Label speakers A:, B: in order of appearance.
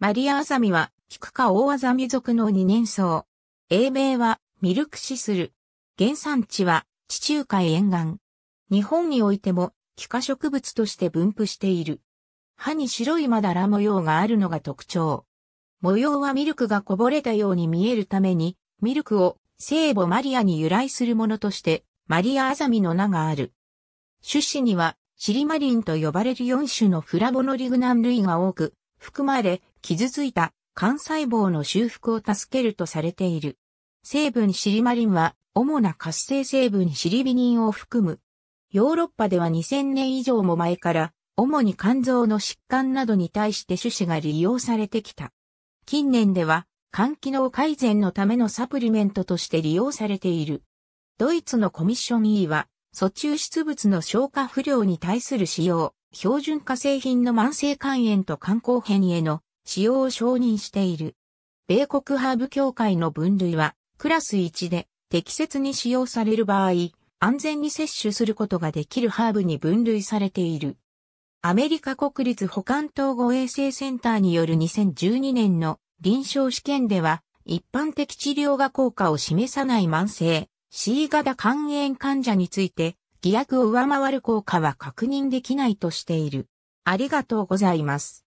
A: マリアアザミは、キクカオオアザミ属の二年草。英名は、ミルクシスル。原産地は、地中海沿岸。日本においても、キ科植物として分布している。歯に白いまだら模様があるのが特徴。模様はミルクがこぼれたように見えるために、ミルクを聖母マリアに由来するものとして、マリアアザミの名がある。種子には、シリマリンと呼ばれる4種のフラボノリグナン類が多く、含まれ、傷ついた肝細胞の修復を助けるとされている。成分シリマリンは主な活性成分シリビニンを含む。ヨーロッパでは2000年以上も前から主に肝臓の疾患などに対して種子が利用されてきた。近年では肝機能改善のためのサプリメントとして利用されている。ドイツのコミッション E は、訴中出物の消化不良に対する使用、標準化製品の慢性肝炎と肝硬変への使用を承認している。米国ハーブ協会の分類は、クラス1で適切に使用される場合、安全に摂取することができるハーブに分類されている。アメリカ国立保管統合衛生センターによる2012年の臨床試験では、一般的治療が効果を示さない慢性、C 型肝炎患者について、偽薬を上回る効果は確認できないとしている。ありがとうございます。